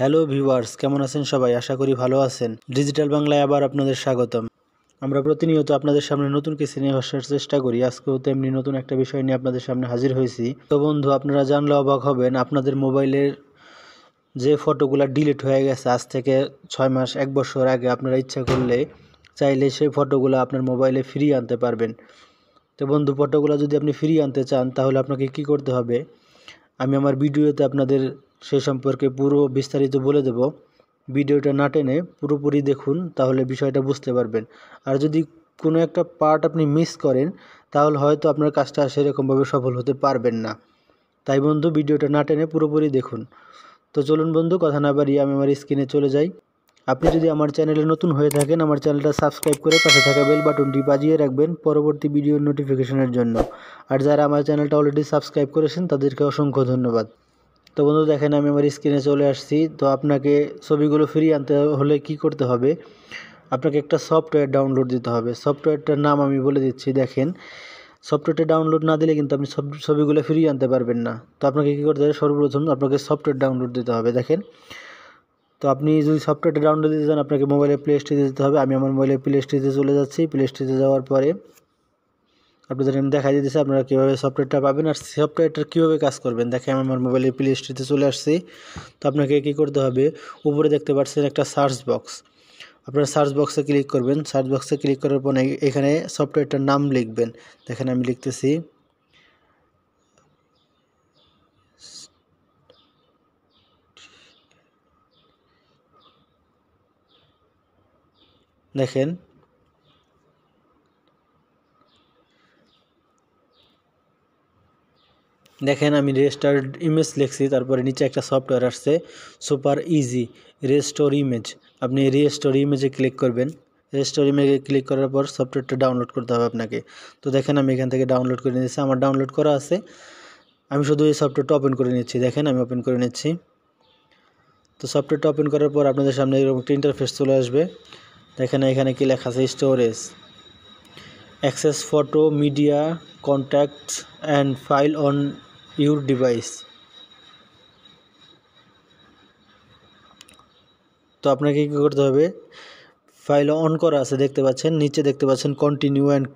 hello viewers কেমন আছেন সবাই আশা করি ভালো আছেন ডিজিটাল বাংলায় আবার আপনাদের স্বাগতম আমরা প্রতিনিয়ত আপনাদের সামনে নতুন কিছু নিয়ে আসার চেষ্টা করি আজকেও তেমনি নতুন একটা বিষয় নিয়ে আপনাদের সামনে হাজির হয়েছি তো বন্ধু আপনারা জানলে অবাক হবেন আপনাদের মোবাইলের যে ফটোগুলো ডিলিট হয়ে গেছে আজ থেকে ছয় মাস এক বছর আগে আপনারা ইচ্ছা করলে চাইলে সেই ফটোগুলো আপনার মোবাইলে ফ্রি আনতে পারবেন তো বন্ধু ফটোগুলো যদি আপনি ফ্রি আনতে চান তাহলে আপনাকে কি করতে হবে আমি আমার ভিডিওতে আপনাদের সে সম্পর্কে পুরো বিস্তারিত বলে দেব ভিডিওটা না টেনে পুরোপুরি দেখুন তাহলে বিষয়টা বুঝতে পারবেন আর যদি কোনো একটা পার্ট আপনি মিস করেন তাহলে হয়তো আপনার কাজটা সেরকমভাবে সফল হতে পারবেন না তাই বন্ধু ভিডিওটা না টেনে পুরোপুরি দেখুন তো চলুন বন্ধু কথা না বাড়িয়ে আমি আমার স্ক্রিনে চলে যাই আপনি যদি আমার চ্যানেলে নতুন হয়ে থাকেন আমার চ্যানেলটা সাবস্ক্রাইব করে পাশে থাকা বেল বাটনটি বাজিয়ে রাখবেন পরবর্তী ভিডিওর নোটিফিকেশনের জন্য আর যারা আমার চ্যানেলটা অলরেডি সাবস্ক্রাইব করেছেন তাদেরকে অসংখ্য ধন্যবাদ তো বন্ধু দেখেন আমি আমার স্ক্রিনে চলে আসছি তো আপনাকে ছবিগুলো ফ্রি আনতে হলে কি করতে হবে আপনাকে একটা সফটওয়্যার ডাউনলোড দিতে হবে সফটওয়্যারটার নাম আমি বলে দিচ্ছি দেখেন সফটওয়্যারটা ডাউনলোড না দিলে কিন্তু আপনি সব ছবিগুলো ফ্রি আনতে পারবেন না তো আপনাকে কী করতে হবে সর্বপ্রথম আপনাকে সফটওয়্যার ডাউনলোড দিতে হবে দেখেন তো আপনি যদি সফটওয়্যারটা ডাউনলোড দিতে চান আপনাকে মোবাইলে প্লে স্টোরে যেতে হবে আমি আমার মোবাইলে প্লে স্টোরে চলে যাচ্ছি প্লে স্টোরে যাওয়ার পরে আপনাদের আমি দেখাই দিতেছি আপনারা কীভাবে সফটওয়্যারটা পাবেন আর সফটওয়্যারটা কীভাবে কাজ করবেন দেখে আমি আমার মোবাইলের প্লে স্টোরিতে চলে আসছি তো আপনাকে কী করতে হবে উপরে দেখতে পাচ্ছেন একটা সার্চ বক্স আপনারা সার্চ বক্সে ক্লিক করবেন সার্চ বক্সে ক্লিক করার পর এখানে সফটওয়্যারটার নাম লিখবেন দেখেন আমি লিখতেছি দেখেন দেখেন আমি রেস্টার ইমেজ লিখছি তারপরে নিচে একটা সফটওয়্যার আসছে সুপার ইজি রেস্টোর ইমেজ আপনি রেস্টোর ইমেজে ক্লিক করবেন রেস্টোর ইমেজে ক্লিক করার পর সফটওয়্যারটা ডাউনলোড করতে হবে আপনাকে তো দেখেন আমি এখান থেকে ডাউনলোড করে নিয়েছি আমার ডাউনলোড করা আছে আমি শুধু এই সফটওয়্যারটা ওপেন করে নিচ্ছি দেখেন আমি ওপেন করে নিচ্ছি তো সফটওয়্যারটা ওপেন করার পর আপনাদের সামনে এরকম একটা ইন্টারফেস চলে আসবে দেখেন এখানে কি লেখা আছে storage access photo media contact and file on your device তো আপনাকে কী করতে হবে ফাইল অন করা আছে দেখতে পাচ্ছেন নিচে দেখতে পাচ্ছেন কন্টিনিউ অ্যান্ড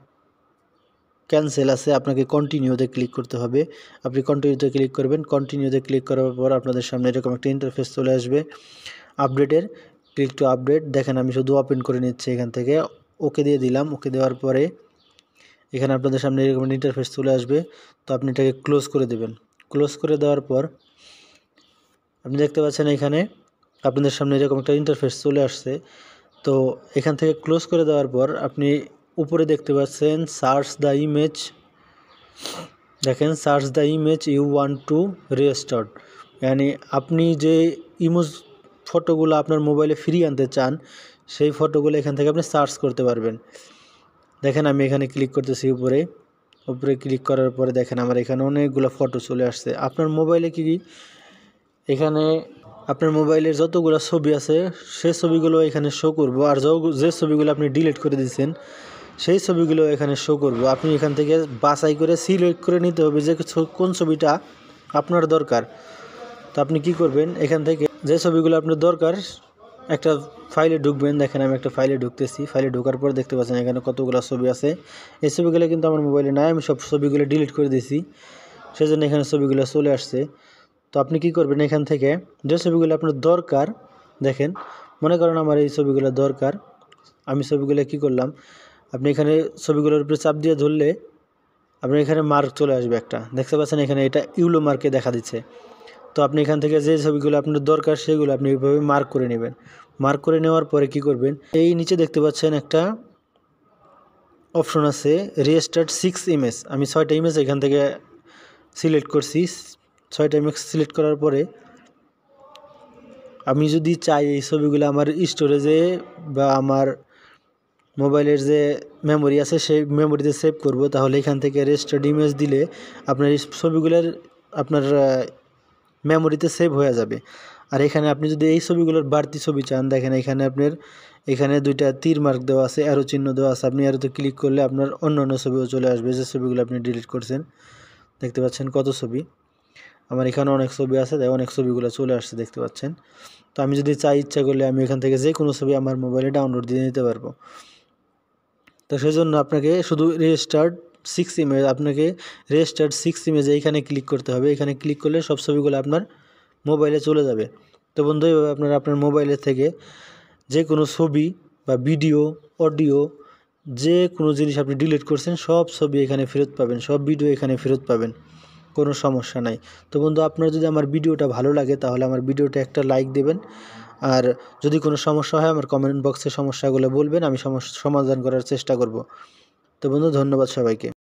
ক্যান্সেল আছে আপনাকে কন্টিনিউতে ক্লিক করতে হবে আপনি কন্টিনিউতে ক্লিক করবেন কন্টিনিউতে ক্লিক করার পর আপনাদের সামনে এরকম একটা ইন্টারফেস চলে আসবে আপডেটের ক্লিক টু আপডেট দেখেন আমি শুধু ওপেন করে নিচ্ছি এখান থেকে ওকে দিয়ে দিলাম ওকে দেওয়ার পরে এখানে আপনাদের সামনে এরকম ইন্টারফেস চলে আসবে তো আপনি এটাকে ক্লোজ করে দেবেন ক্লোজ করে দেওয়ার পর আপনি দেখতে পাচ্ছেন এখানে আপনাদের সামনে এরকম একটা ইন্টারফেস চলে আসছে তো এখান থেকে ক্লোজ করে দেওয়ার পর আপনি উপরে দেখতে পাচ্ছেন সার্চ দ্য ইমেজ দেখেন search the image you want to registered মানে আপনি যে ইমেজ ফটোগুলো আপনার মোবাইলে ফিরিয়ে আনতে চান সেই ফটোগুলো এখান থেকে আপনি সার্চ করতে পারবেন দেখেন আমি এখানে ক্লিক করতেছি উপরে উপরে ক্লিক করার পরে দেখেন আমার এখানে অনেকগুলো ফটো চলে আসছে আপনার মোবাইলে কি এখানে আপনার মোবাইলের যতগুলো ছবি আছে সেই ছবিগুলো এখানে শো করবো আর যে ছবিগুলো আপনি ডিলিট করে দিচ্ছেন সেই ছবিগুলো এখানে শো করবো আপনি এখান থেকে বাছাই করে সিলেক্ট করে নিতে হবে যে কোন ছবিটা আপনার দরকার তো আপনি কি করবেন এখান থেকে যে ছবিগুলো আপনার দরকার একটা ফাইলে ঢুকবেন দেখেন আমি একটা ফাইলে ঢুকতেছি ফাইলে ঢোকার পর দেখতে পাচ্ছেন এখানে কতগুলো ছবি আছে এই ছবিগুলো কিন্তু আমার মোবাইলে নাই আমি সব ছবিগুলো ডিলিট করে দিয়েছি সেজন্য এখানে ছবিগুলো চলে আসছে তো আপনি কি করবেন এখান থেকে যে ছবিগুলো আপনার দরকার দেখেন মনে করেন আমার এই ছবিগুলো দরকার আমি ছবিগুলো কি করলাম আপনি এখানে ছবিগুলোর উপরে চাপ দিয়ে ধরলে আপনি এখানে মার্ক চলে আসবে একটা দেখতে পাচ্ছেন এখানে এটা ইউলো মার্কে দেখা দিচ্ছে তো আপনি এখান থেকে যে ছবিগুলো আপনার দরকার সেগুলো আপনি এইভাবে মার্ক করে নেবেন মার্ক করে নেওয়ার পরে কি করবেন এই নিচে দেখতে পাচ্ছেন একটা অপশন আছে রেজিস্টার্ড সিক্স ইমেজ আমি ছয়টা ইমেজ এখান থেকে সিলেক্ট করছি ছয়টা ইমেজ সিলেক্ট করার পরে আমি যদি চাই এই ছবিগুলো আমার স্টোরেজে বা আমার মোবাইলের যে মেমোরি আছে সেই মেমোরিতে সেভ করব তাহলে এখান থেকে রেজিস্টার্ড ইমেজ দিলে আপনার ছবিগুলোর আপনার মেমোরিতে সেভ হয়ে যাবে আর এখানে আপনি যদি এই ছবিগুলোর বাড়তি ছবি চান দেখেন এখানে আপনার এখানে দুইটা তীর মার্ক দেওয়া আছে অ্যারো চিহ্ন দেওয়া আছে আপনি অ্যারোতে ক্লিক করলে আপনার অন্য অন্য ছবিও চলে আসবে যে ছবিগুলো আপনি ডিলিট করছেন দেখতে পাচ্ছেন কত ছবি আমার এখানে অনেক ছবি আছে তাই অনেক ছবিগুলো চলে আসছে দেখতে পাচ্ছেন তো আমি যদি চাই ইচ্ছা করলে আমি এখান থেকে যে কোনো ছবি আমার মোবাইলে ডাউনলোড দিয়ে নিতে পারবো তো সেজন্য আপনাকে শুধু রেজিস্টার্ড সিক্স ইমেজ আপনাকে রেজিস্টার্ড সিক্স ইমেজে এইখানে ক্লিক করতে হবে এখানে ক্লিক করলে সব ছবিগুলো আপনার মোবাইলে চলে যাবে তো বন্ধু এইভাবে আপনারা আপনার মোবাইলে থেকে যে কোনো ছবি বা ভিডিও অডিও যে কোনো জিনিস আপনি ডিলিট করছেন সব ছবি এখানে ফেরত পাবেন সব ভিডিও এখানে ফেরত পাবেন কোনো সমস্যা নাই তো বন্ধু আপনার যদি আমার ভিডিওটা ভালো লাগে তাহলে আমার ভিডিওটা একটা লাইক দেবেন আর যদি কোনো সমস্যা হয় আমার কমেন্ট বক্সে সমস্যাগুলো বলবেন আমি সমস্যা সমাধান করার চেষ্টা করব তো বন্ধু ধন্যবাদ সবাইকে